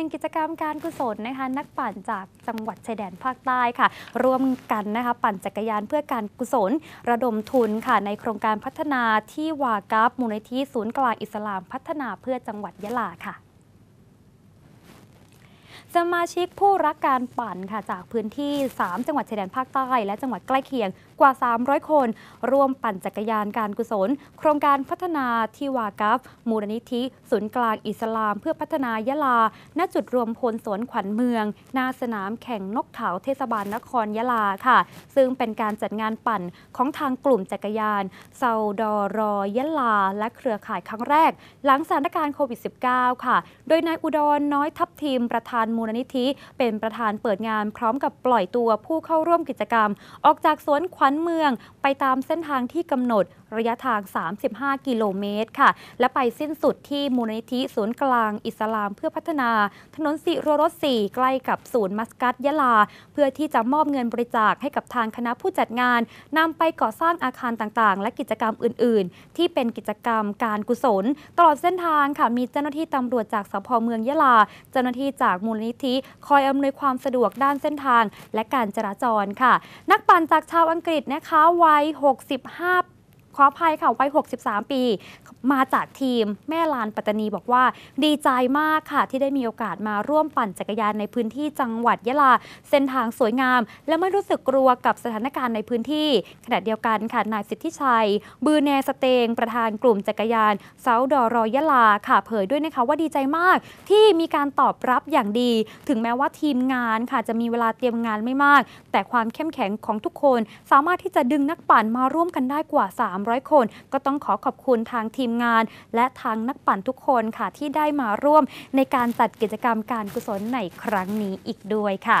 นึ่งกิจกรรมการกุศลนะคะนักปั่นจากจังหวัดชายแดนภาคใต้ค่ะร่วมกันนะคะปั่นจักรยานเพื่อการกุศลระดมทุนค่ะในโครงการพัฒนาที่วากับมูลนิธิศูนย์กลางอิสลามพัฒนาเพื่อจังหวัดยะลาค่ะสมาชิกผู้รักการปั่นค่ะจากพื้นที่ 3 จังหวัดชายแดนภาคใต้และจังหวัดใกล้เคียงกว่า 300 คน ร่วมปั่นจักรยานการกุศล โครงการพัฒนาที่วากัฟมูลนิธิ ศูนย์กลางอิสลาม เพื่อพัฒนายะลาณจุดรวมพลสวนขวัญเมืองหน้าสนามแข่งนกเขาเทศบาลนครยะลาค่ะ ซึ่งเป็นการจัดงานปั่นของทางกลุ่มจักรยานเซาดอรอยะลา และเครือข่ายครั้งแรก หลังสถานการณ์โควิด -19 ค่ะ โดยนายอุดรน้อยทับทีมประธานมูลนิธิเป็นประธานเปิดงานพร้อมกับปล่อยตัวผู้เข้าร่วมกิจกรรม ออกจากสวนขวัญเมือง ไปตามเส้นทางที่กำหนดระยะทาง 35กิโลเมตรค่ะ และไปสิ้นสุดที่มูลนิธิ ศูนย์กลางอิสลามเพื่อพัฒนา ถนนสิโรรส 4 ใกล้กับศูนย์มัสกัดยะลา เพื่อที่จะมอบเงินบริจาคให้กับทางคณะผู้จัดงานนำไปก่อสร้างอาคารต่าง ๆ และกิจกรรมอื่น ๆ ที่เป็นกิจกรรมการกุศล ตลอดเส้นทางค่ะ มีเจ้าหน้าที่ตำรวจจากสพเมืองยะลา เจ้าหน้าที่จากมูลนิธิคอยอำนวยความสะดวกด้านเส้นทาง และการจราจรค่ะ นักปั่นจากชาวอังกฤษนะคะ วัย65ขออภัยค่ะวัย63 ปี มาจากทีมแม่ลานปัตตานีบอกว่า ดีใจมากค่ะที่ได้มีโอกาสมาร่วมปั่นจักรยานในพื้นที่จังหวัดยะลาเส้นทางสวยงาม และไม่รู้สึกกลัวกับสถานการณ์ในพื้นที่ขณะเดียวกันค่ะ นายสิทธิชัย บือแนสเตง ประธานกลุ่มจักรยานเซาดอรอยะลาค่ะ เผยด้วยนะคะว่าดีใจมาก ที่มีการตอบรับอย่างดี ถึงแม้ว่าทีมงานค่ะจะมีเวลาเตรียมงานไม่มาก แต่ความเข้มแข็งของทุกคน สามารถที่จะดึงนักปั่นมาร่วมกันได้กว่า 3 300คนก็ต้องขอขอบคุณทางทีมงานและทางนักปั่นทุกคนค่ะที่ได้มาร่วมในการจัดกิจกรรมการกุศลในครั้งนี้อีกด้วยค่ะ